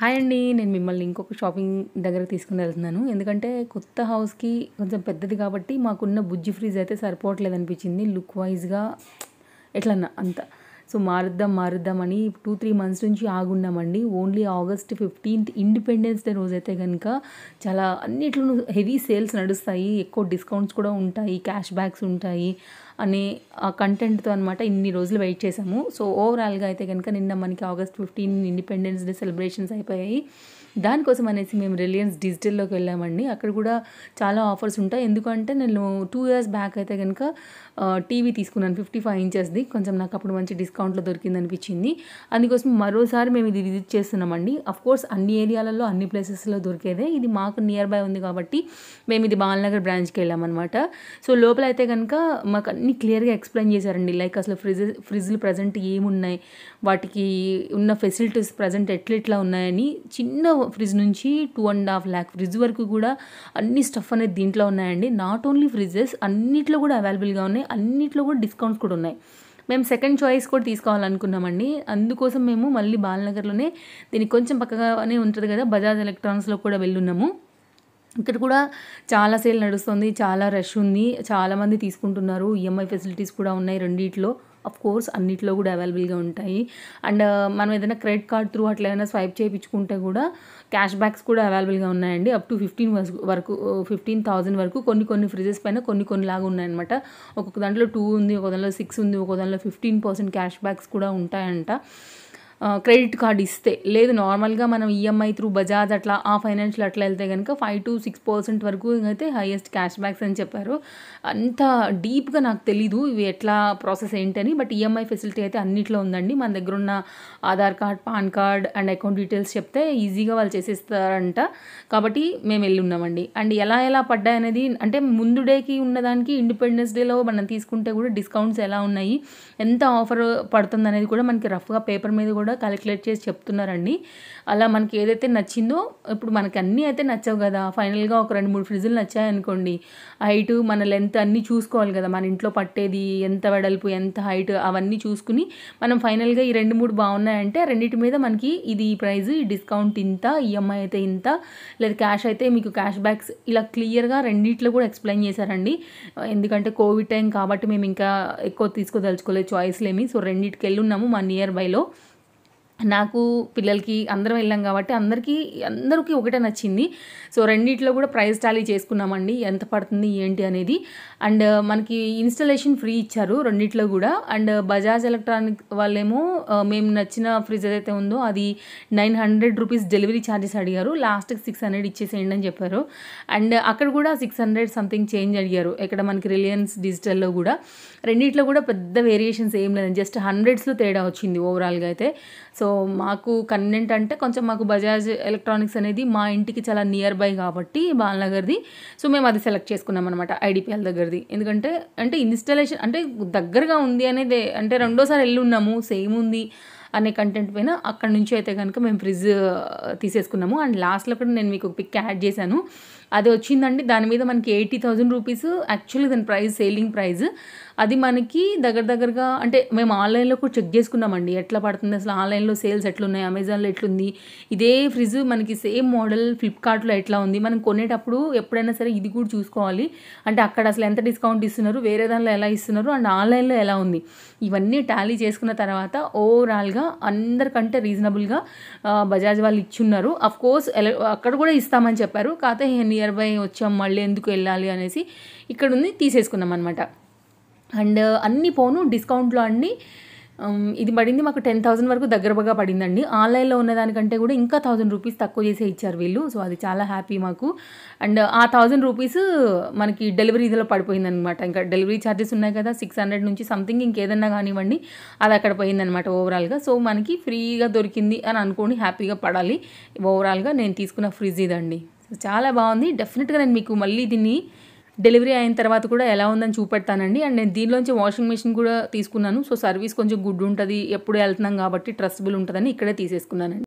hi అండి నేను మిమ్మల్ని ఇంకొక షాపింగ్ దగ్గర తీసుకుని వెళ్తున్నాను ఎందుకంటే కొత్త హౌస్కి కొంచెం పెద్దది కాబట్టి మాకున్న బుజ్జి ఫ్రిడ్జ్ అయితే సరిపోవట్లేదు అనిపించింది లుక్ వైజ్గా ఎట్లన్నా అంత సో మారుద్దాం మారుద్దాం అని టూ త్రీ మంత్స్ నుంచి ఆగున్నామండి only August fifteenth Independence Day రోజైతే కనుక చాలా అన్నిట్లోనూ హెవీ సేల్స్ నడుస్తాయి ఎక్కువ డిస్కౌంట్స్ కూడా ఉంటాయి క్యాష్ బ్యాక్స్ ఉంటాయి అనే ఆ కంటెంట్తో అనమాట ఇన్ని రోజులు వెయిట్ చేశాము సో ఓవరాల్గా అయితే కనుక నిన్న మనకి August fifteen Independence Day celebrations అయిపోయాయి దానికోసం అనేసి మేము రిలయన్స్ డిజిటల్లోకి వెళ్ళామండి అక్కడ కూడా చాలా ఆఫర్స్ ఉంటాయి ఎందుకంటే నేను టూ ఇయర్స్ బ్యాక్ అయితే కనుక టీవీ తీసుకున్నాను ఫిఫ్టీ ఫైవ్ ఇంచెస్ది కొంచెం నాకు అప్పుడు మంచి డిస్కౌంట్లో దొరికింది అనిపించింది అందుకోసం మరోసారి మేము ఇది విజిట్ చేస్తున్నామండి కోర్స్ అన్ని ఏరియాలలో అన్ని ప్లేసెస్లో దొరికేదే ఇది మాకు నియర్ బై ఉంది కాబట్టి మేము ఇది బాలనగర్ బ్రాంచ్కి వెళ్ళామన్నమాట సో లోపల అయితే కనుక మాకు అన్ని క్లియర్గా ఎక్స్ప్లెయిన్ చేశారండి లైక్ అసలు ఫ్రిజ్ ఫ్రిజ్లు ప్రజెంట్ ఏమున్నాయి వాటికి ఉన్న ఫెసిలిటీస్ ప్రజెంట్ ఎట్లెట్లా ఉన్నాయని చిన్న ఫ్రిడ్జ్ నుంచి two and half lakh fridge వరకు కూడా అన్ని స్టఫ్ అనేది దీంట్లో ఉన్నాయండి నాట్ ఓన్లీ ఫ్రిడ్జెస్ అన్నిట్లో కూడా అవైలబుల్గా ఉన్నాయి అన్నిట్లో కూడా డిస్కౌంట్స్ కూడా ఉన్నాయి మేము సెకండ్ చాయిస్ కూడా తీసుకోవాలనుకున్నామండి అందుకోసం మేము మళ్ళీ బాలనగర్లోనే దీనికి కొంచెం పక్కగానే ఉంటుంది కదా బజాజ్ ఎలక్ట్రానిక్స్లో కూడా వెళ్ళున్నాము ఇక్కడ కూడా చాలా సేల్ నడుస్తుంది చాలా రష్ ఉంది చాలామంది తీసుకుంటున్నారు ఈఎంఐ e ఫెసిలిటీస్ కూడా ఉన్నాయి రెండిట్లో అఫ్ కోర్స్ అన్నిట్లో కూడా అవైలబుల్గా ఉంటాయి అండ్ uh, మనం ఏదైనా క్రెడిట్ కార్డ్ త్రూ అట్లా ఏమైనా స్వైప్ చేయించుకుంటే కూడా క్యాష్ బ్యాక్స్ కూడా అవైలబుల్గా ఉన్నాయండి అప్ టు ఫిఫ్టీన్ వరకు ఫిఫ్టీన్ థౌసండ్ uh, వరకు కొన్ని కొన్ని ఫ్రిజెస్ పైన కొన్ని కొన్ని లాగా ఉన్నాయన్నమాట ఒక్కొక్క దాంట్లో టూ ఉంది ఒక దాంట్లో సిక్స్ ఉంది ఒక దాంట్లో ఫిఫ్టీన్ పర్సెంట్ క్యాష్ బ్యాక్స్ కూడా ఉంటాయంట క్రెడిట్ కార్డ్ ఇస్తే లేదు నార్మల్గా మనం ఈఎంఐ e త్రూ బజాజ్ అట్లా ఆ ఫైనాన్షియల్ అట్లా వెళ్తే కనుక ఫైవ్ టు సిక్స్ పర్సెంట్ వరకు అయితే హైయెస్ట్ క్యాష్ బ్యాక్స్ అని చెప్పారు అంత డీప్గా నాకు తెలీదు ఇవి ఎట్లా ప్రాసెస్ ఏంటని బట్ ఈఎంఐ e ఫెసిలిటీ అయితే అన్నిట్లో ఉందండి మన దగ్గర ఉన్న Aadhaar card PAN card and account details చెప్తే ఈజీగా వాళ్ళు చేసేస్తారంట కాబట్టి మేము వెళ్ళి ఉన్నామండి అండ్ ఎలా ఎలా పడ్డాయి అనేది అంటే ముందు డేకి ఉన్నదానికి ఇండిపెండెన్స్ డేలో మనం తీసుకుంటే కూడా డిస్కౌంట్స్ ఎలా ఉన్నాయి ఎంత ఆఫర్ పడుతుంది అనేది కూడా మనకి రఫ్గా పేపర్ మీద కూడా కూడా క్యాలిక్యులేట్ చేసి చెప్తున్నారండి అలా మనకి ఏదైతే నచ్చిందో ఇప్పుడు మనకి అన్నీ అయితే నచ్చవు కదా ఫైనల్గా ఒక రెండు మూడు ఫ్రిడ్జులు నచ్చాయనుకోండి హైటు మన లెంత్ అన్నీ చూసుకోవాలి కదా మన ఇంట్లో పట్టేది ఎంత వెడల్పు ఎంత హైట్ అవన్నీ చూసుకుని మనం ఫైనల్గా ఈ రెండు మూడు బాగున్నాయంటే రెండింటి మీద మనకి ఇది ఈ ప్రైస్ ఈ డిస్కౌంట్ ఇంత ఈఎంఐ e అయితే ఇంత లేదా క్యాష్ అయితే మీకు క్యాష్ బ్యాక్స్ ఇలా క్లియర్గా రెండిట్లో కూడా ఎక్స్ప్లెయిన్ చేశారండి ఎందుకంటే కోవిడ్ టైం కాబట్టి మేము ఇంకా ఎక్కువ తీసుకోదలుచుకోలేదు చాయిస్లేమి సో రెండింటికి వెళ్ళున్నాము మా నియర్ బైలో నాకు పిల్లలకి అందరం వెళ్ళాం కాబట్టి అందరికీ అందరికీ ఒకటే నచ్చింది సో రెండిట్లో కూడా ప్రైస్ టాలీ చేసుకున్నామండి ఎంత పడుతుంది ఏంటి అనేది అండ్ మనకి ఇన్స్టలేషన్ ఫ్రీ ఇచ్చారు రెండిట్లో కూడా అండ్ బజాజ్ ఎలక్ట్రానిక్ వాళ్ళేమో మేము నచ్చిన ఫ్రిడ్జ్ ఏదైతే ఉందో అది nine hundred rupees delivery charges అడిగారు లాస్ట్కి సిక్స్ హండ్రెడ్ ఇచ్చేసేయండి అని చెప్పారు అండ్ అక్కడ కూడా సిక్స్ హండ్రెడ్ సంథింగ్ చేంజ్ అడిగారు ఇక్కడ మనకి రిలయన్స్ డిజిటల్లో కూడా రెండిట్లో కూడా పెద్ద వేరియేషన్స్ ఏం లేదండి జస్ట్ హండ్రెడ్స్లో తేడా వచ్చింది ఓవరాల్గా అయితే సో సో మాకు కన్వెంట్ అంటే కొంచెం మాకు బజాజ్ ఎలక్ట్రానిక్స్ అనేది మా ఇంటికి చాలా నియర్ బై కాబట్టి బాలనగర్ది సో మేము అది సెలెక్ట్ చేసుకున్నాం అనమాట ఐడిపిఎల్ దగ్గరది ఎందుకంటే అంటే ఇన్స్టాలేషన్ అంటే దగ్గరగా ఉంది అనేది అంటే రెండోసారి వెళ్ళి ఉన్నాము సేమ్ ఉంది అనే కంటెంట్ పైన అక్కడ నుంచి అయితే కనుక మేము ఫ్రిడ్జ్ తీసేసుకున్నాము అండ్ లాస్ట్లో కూడా నేను మీకు పిక్ యాడ్ చేశాను అది వచ్చిందండి దాని మీద మనకి ఎయిటీ థౌజండ్ రూపీస్ యాక్చువల్లీ దాని ప్రైస్ సేలింగ్ ప్రైస్ అది మనకి దగ్గర దగ్గరగా అంటే మేము ఆన్లైన్లో కూడా చెక్ చేసుకున్నామండి ఎట్లా పడుతుంది అసలు ఆన్లైన్లో సేల్స్ ఎట్లున్నాయి అమెజాన్లో ఎట్లుంది ఇదే ఫ్రిడ్జ్ మనకి సేమ్ మోడల్ ఫ్లిప్కార్ట్లో ఎట్లా ఉంది మనం కొనేటప్పుడు ఎప్పుడైనా సరే ఇది కూడా చూసుకోవాలి అంటే అక్కడ అసలు ఎంత డిస్కౌంట్ ఇస్తున్నారు వేరే దానిలో ఎలా ఇస్తున్నారు అండ్ ఆన్లైన్లో ఎలా ఉంది ఇవన్నీ టాలీ చేసుకున్న తర్వాత ఓవరాల్గా అందరికంటే రీజనబుల్గా బజాజ్ వాళ్ళు ఇచ్చున్నారు అఫ్ కోర్స్ అక్కడ కూడా ఇస్తామని చెప్పారు కాకపోతే నియర్ బై వచ్చాం మళ్ళీ ఎందుకు వెళ్ళాలి అనేసి ఇక్కడ ఉంది తీసేసుకున్నాం అనమాట అండ్ అన్ని ఫోను డిస్కౌంట్లో అన్నీ ఇది పడింది మాకు టెన్ థౌసండ్ వరకు దగ్గరగా పడిందండి ఆన్లైన్లో ఉన్నదానికంటే కూడా ఇంకా థౌజండ్ రూపీస్ తక్కువ చేసే ఇచ్చారు వీళ్ళు సో అది చాలా హ్యాపీ మాకు అండ్ ఆ థౌజండ్ రూపీస్ మనకి డెలివరీ ఇదిలో పడిపోయిందనమాట ఇంకా డెలివరీ ఛార్జెస్ ఉన్నాయి కదా సిక్స్ హండ్రెడ్ నుంచి సంథింగ్ ఇంకేదన్నా కానివ్వండి అది అక్కడ పోయిందనమాట ఓవరాల్గా సో మనకి ఫ్రీగా దొరికింది అని అనుకొని హ్యాపీగా పడాలి ఓవరాల్గా నేను తీసుకున్న ఫ్రిడ్జ్ ఇదండి చాలా బాగుంది డెఫినెట్గా నేను మీకు మళ్ళీ దీన్ని డెలివరీ అయిన తర్వాత కూడా ఎలా ఉందని చూపెడతానండి అండ్ నేను దీనిలోంచి వాషింగ్ మెషిన్ కూడా తీసుకున్నాను సో సర్వీస్ కొంచెం గుడ్ ఉంటుంది ఎప్పుడు వెళ్తున్నాం కాబట్టి ట్రస్టబుల్ ఉంటుందని ఇక్కడే తీసేసుకున్నానండి